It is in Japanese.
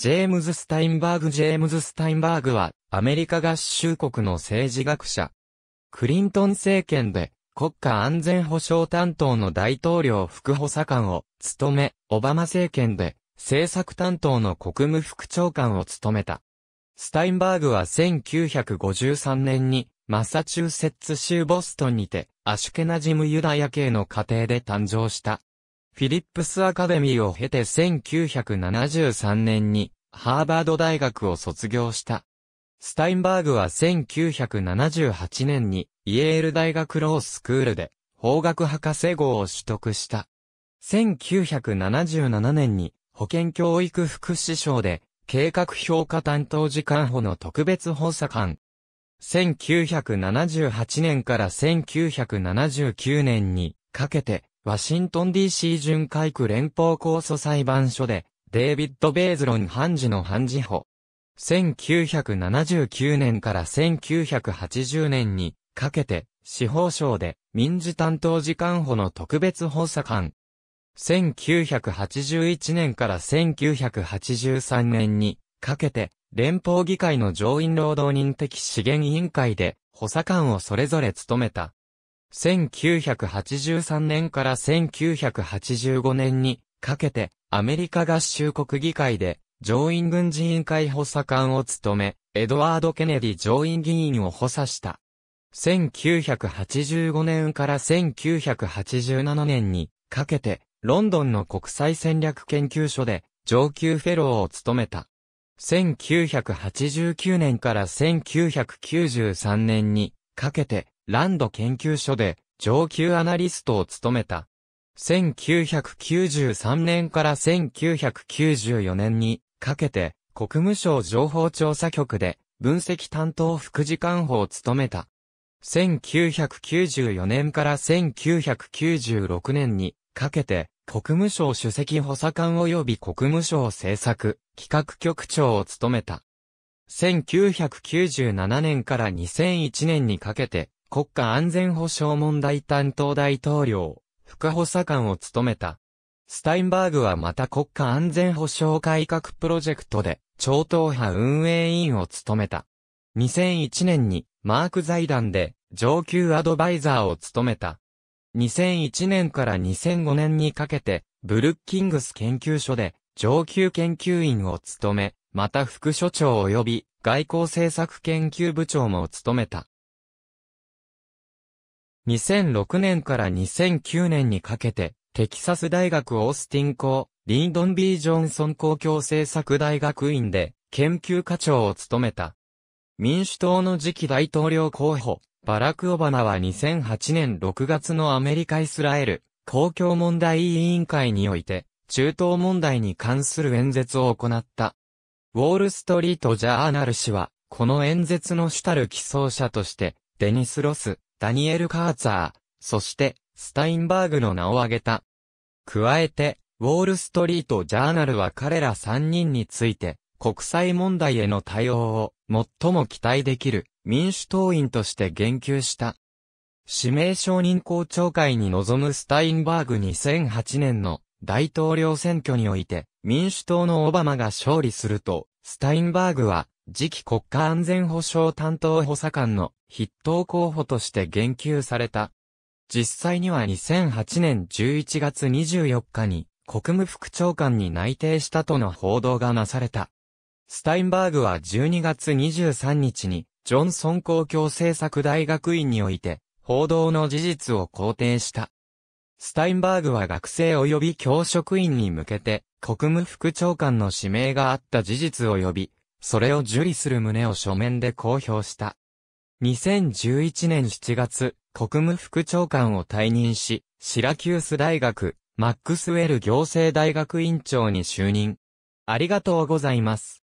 ジェームズ・スタインバーグジェームズ・スタインバーグは、アメリカ合衆国の政治学者。クリントン政権で、国家安全保障担当の大統領副補佐官を務め、オバマ政権で、政策担当の国務副長官を務めた。スタインバーグは1953年に、マサチューセッツ州ボストンにて、アシュケナジムユダヤ系の家庭で誕生した。フィリップスアカデミーを経て1973年にハーバード大学を卒業した。スタインバーグは1978年にイエール大学ロースクールで法学博士号を取得した。1977年に保健教育福祉省で計画評価担当時間補の特別補佐官。1978年から1979年にかけてワシントン DC 巡回区連邦控訴裁判所で、デイビッド・ベーズロン判事の判事補。1979年から1980年にかけて、司法省で民事担当時間補の特別補佐官。1981年から1983年にかけて、連邦議会の上院労働人的資源委員会で補佐官をそれぞれ務めた。1983年から1985年にかけてアメリカ合衆国議会で上院軍事委員会補佐官を務め、エドワード・ケネディ上院議員を補佐した。1985年から1987年にかけてロンドンの国際戦略研究所で上級フェローを務めた。1989年から1993年にかけてランド研究所で上級アナリストを務めた。1993年から1994年にかけて国務省情報調査局で分析担当副次官補を務めた。1994年から1996年にかけて国務省主席補佐官及び国務省政策企画局長を務めた。1997年から2001年にかけて国家安全保障問題担当大統領、副補佐官を務めた。スタインバーグはまた国家安全保障改革プロジェクトで超党派運営委員を務めた。2001年にマーク財団で上級アドバイザーを務めた。2001年から2005年にかけてブルッキングス研究所で上級研究員を務め、また副所長及び外交政策研究部長も務めた。2006年から2009年にかけて、テキサス大学オースティン校、リンドン・ B・ ジョンソン公共政策大学院で、研究課長を務めた。民主党の次期大統領候補、バラク・オバナは2008年6月のアメリカ・イスラエル、公共問題委員会において、中東問題に関する演説を行った。ウォール・ストリート・ジャーナル氏は、この演説の主たる寄草者として、デニス・ロス、ダニエル・カーツァー、そして、スタインバーグの名を挙げた。加えて、ウォールストリート・ジャーナルは彼ら3人について、国際問題への対応を最も期待できる民主党員として言及した。指名承認公聴会に臨むスタインバーグ2008年の大統領選挙において民主党のオバマが勝利すると、スタインバーグは次期国家安全保障担当補佐官の筆頭候補として言及された。実際には2008年11月24日に国務副長官に内定したとの報道がなされた。スタインバーグは12月23日にジョンソン公共政策大学院において報道の事実を肯定した。スタインバーグは学生及び教職員に向けて国務副長官の指名があった事実及びそれを受理する旨を書面で公表した。2011年7月、国務副長官を退任し、シラキュース大学、マックスウェル行政大学院長に就任。ありがとうございます。